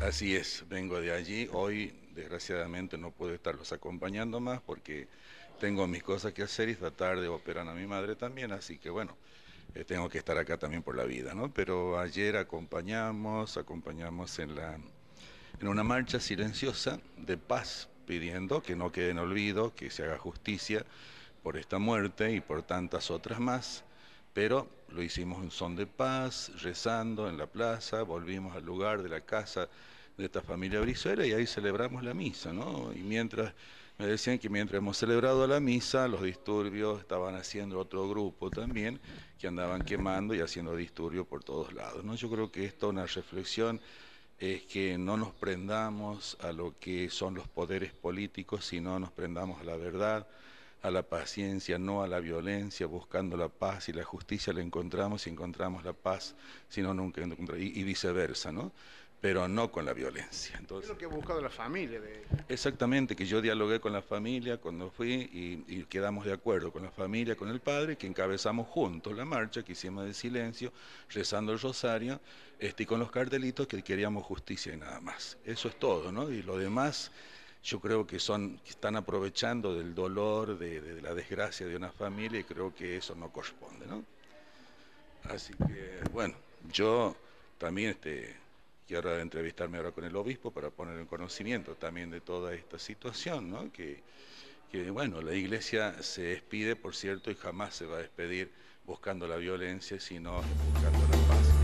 Así es, vengo de allí. Hoy, desgraciadamente, no puedo estarlos acompañando más porque tengo mis cosas que hacer y esta tarde operan a mi madre también, así que bueno, eh, tengo que estar acá también por la vida, ¿no? Pero ayer acompañamos, acompañamos en la en una marcha silenciosa de paz, pidiendo que no quede en olvido, que se haga justicia por esta muerte y por tantas otras más. Pero lo hicimos en son de paz, rezando en la plaza, volvimos al lugar de la casa de esta familia brizuela y ahí celebramos la misa, ¿no? Y mientras me decían que mientras hemos celebrado la misa, los disturbios estaban haciendo otro grupo también, que andaban quemando y haciendo disturbios por todos lados. Yo creo que esta una reflexión es que no nos prendamos a lo que son los poderes políticos, sino nos prendamos a la verdad, a la paciencia, no a la violencia, buscando la paz y la justicia la encontramos y encontramos la paz, sino nunca y, y viceversa, ¿no? pero no con la violencia. Entonces, que he buscado la familia. Exactamente, que yo dialogué con la familia cuando fui y, quedamos de acuerdo con la familia, con el padre, que encabezamos juntos la marcha que hicimos de silencio, rezando el rosario, este, y con los cartelitos que queríamos justicia y nada más. Eso es todo, ¿no? Y lo demás yo creo que son que están aprovechando del dolor, de, la desgracia de una familia y creo que eso no corresponde, ¿no? Así que, bueno, yo también este, quiero entrevistarme ahora con el obispo para poner en conocimiento también de toda esta situación, ¿no? Que, que bueno, la iglesia se despide, por cierto, y jamás se va a despedir buscando la violencia, sino buscando la paz.